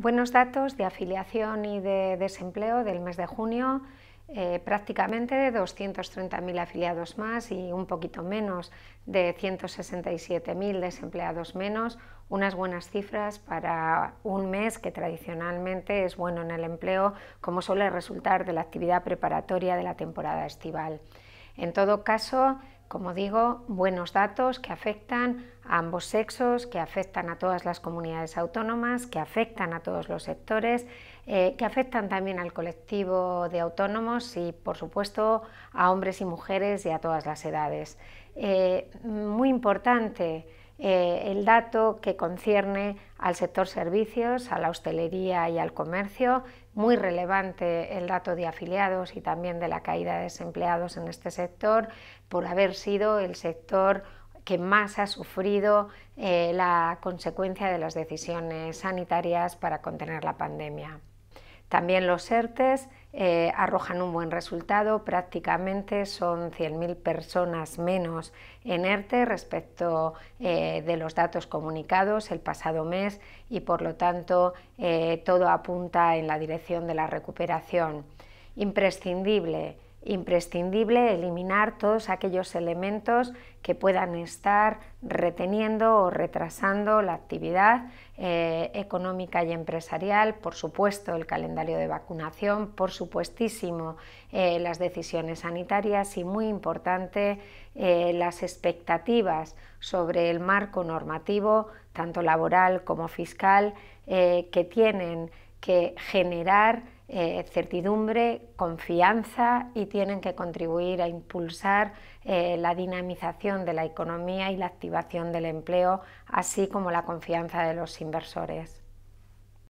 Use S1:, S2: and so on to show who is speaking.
S1: Buenos datos de afiliación y de desempleo del mes de junio, eh, prácticamente 230.000 afiliados más y un poquito menos de 167.000 desempleados menos, unas buenas cifras para un mes que tradicionalmente es bueno en el empleo, como suele resultar de la actividad preparatoria de la temporada estival. En todo caso, como digo, buenos datos que afectan a ambos sexos, que afectan a todas las comunidades autónomas, que afectan a todos los sectores, eh, que afectan también al colectivo de autónomos y, por supuesto, a hombres y mujeres y a todas las edades. Eh, muy importante eh, el dato que concierne al sector servicios, a la hostelería y al comercio. Muy relevante el dato de afiliados y también de la caída de desempleados en este sector por haber sido el sector que más ha sufrido eh, la consecuencia de las decisiones sanitarias para contener la pandemia. También los ERTES eh, arrojan un buen resultado, prácticamente son 100.000 personas menos en ERTE respecto eh, de los datos comunicados el pasado mes y por lo tanto eh, todo apunta en la dirección de la recuperación. Imprescindible imprescindible eliminar todos aquellos elementos que puedan estar reteniendo o retrasando la actividad eh, económica y empresarial, por supuesto el calendario de vacunación, por supuestísimo eh, las decisiones sanitarias y muy importante eh, las expectativas sobre el marco normativo, tanto laboral como fiscal, que tienen que generar eh, certidumbre, confianza y tienen que contribuir a impulsar eh, la dinamización de la economía y la activación del empleo, así como la confianza de los inversores.